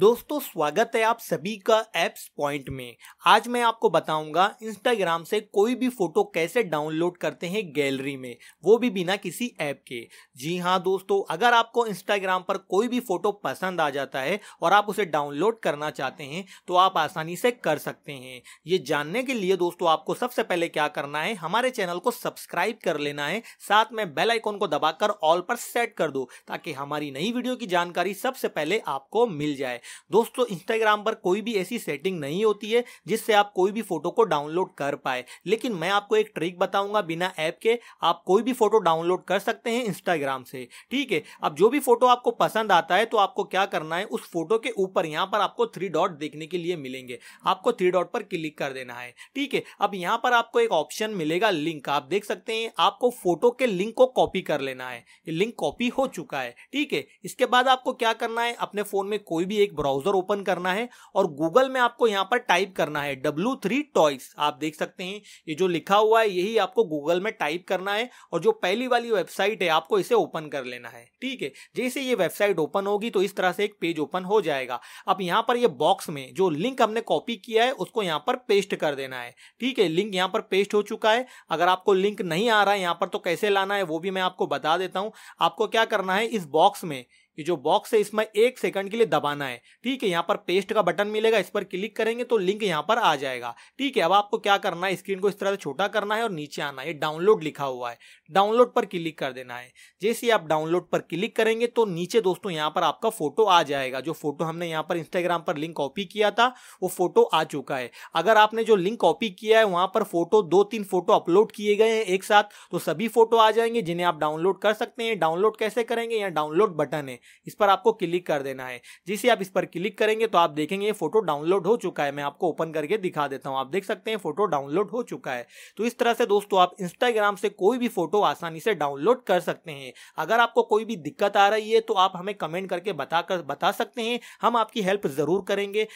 दोस्तों स्वागत है आप सभी का एप्स पॉइंट में आज मैं आपको बताऊंगा इंस्टाग्राम से कोई भी फोटो कैसे डाउनलोड करते हैं गैलरी में वो भी बिना किसी ऐप के जी हाँ दोस्तों अगर आपको इंस्टाग्राम पर कोई भी फोटो पसंद आ जाता है और आप उसे डाउनलोड करना चाहते हैं तो आप आसानी से कर सकते हैं ये जानने के लिए दोस्तों आपको सबसे पहले क्या करना है हमारे चैनल को सब्सक्राइब कर लेना है साथ में बेल आइकॉन को दबाकर ऑल पर सेट कर दो ताकि हमारी नई वीडियो की जानकारी सबसे पहले आपको मिल जाए दोस्तों इंस्टाग्राम पर कोई भी ऐसी सेटिंग नहीं होती है जिससे आप कोई भी फोटो को डाउनलोड कर पाए लेकिन मैं आपको एक ट्रिक बताऊंगा बिना ऐप के आप कोई भी फोटो डाउनलोड कर सकते हैं इंस्टाग्राम से ठीक है अब जो भी फोटो आपको पसंद आता है तो आपको क्या करना है उस फोटो के ऊपर यहां पर आपको थ्री डॉट देखने के लिए मिलेंगे आपको थ्री डॉट पर क्लिक कर देना है ठीक है अब यहां पर आपको एक ऑप्शन मिलेगा लिंक आप देख सकते हैं आपको फोटो के लिंक को कॉपी कर लेना है लिंक कॉपी हो चुका है ठीक है इसके बाद आपको क्या करना है अपने फोन में कोई भी एक ब्राउजर ओपन करना है और गूगल में आपको यहाँ पर टाइप करना है डब्ल्यू थ्री टॉयस आप देख सकते हैं ये जो लिखा हुआ है यही आपको गूगल में टाइप करना है और जो पहली वाली वेबसाइट है आपको इसे ओपन कर लेना है ठीक है जैसे ये वेबसाइट ओपन होगी तो इस तरह से एक पेज ओपन हो जाएगा अब यहाँ पर ये बॉक्स में जो लिंक हमने कॉपी किया है उसको यहाँ पर पेस्ट कर देना है ठीक है लिंक यहाँ पर पेस्ट हो चुका है अगर आपको लिंक नहीं आ रहा है यहाँ पर तो कैसे लाना है वो भी मैं आपको बता देता हूँ आपको क्या करना है इस बॉक्स में ये जो बॉक्स है इसमें एक सेकंड के लिए दबाना है ठीक है यहाँ पर पेस्ट का बटन मिलेगा इस पर क्लिक करेंगे तो लिंक यहाँ पर आ जाएगा ठीक है अब आपको क्या करना है स्क्रीन को इस तरह से छोटा करना है और नीचे आना है डाउनलोड लिखा हुआ है डाउनलोड पर क्लिक कर देना है जैसे आप डाउनलोड पर क्लिक करेंगे तो नीचे दोस्तों यहाँ पर आपका फोटो आ जाएगा जो फोटो हमने यहाँ पर इंस्टाग्राम पर लिंक कॉपी किया था वो फोटो आ चुका है अगर आपने जो लिंक कॉपी किया है वहां पर फोटो दो तीन फोटो अपलोड किए गए हैं एक साथ तो सभी फोटो आ जाएंगे जिन्हें आप डाउनलोड कर सकते हैं डाउनलोड कैसे करेंगे यहाँ डाउनलोड बटन है इस पर आपको क्लिक कर देना है जैसे आप इस पर क्लिक करेंगे तो आप देखेंगे ये फोटो डाउनलोड हो चुका है मैं आपको ओपन करके दिखा देता हूँ आप देख सकते हैं फोटो डाउनलोड हो चुका है तो इस तरह से दोस्तों आप इंस्टाग्राम से कोई भी फोटो आसानी से डाउनलोड कर सकते हैं अगर आपको कोई भी दिक्कत आ रही है तो आप हमें कमेंट करके बता कर बता सकते हैं हम आपकी हेल्प ज़रूर करेंगे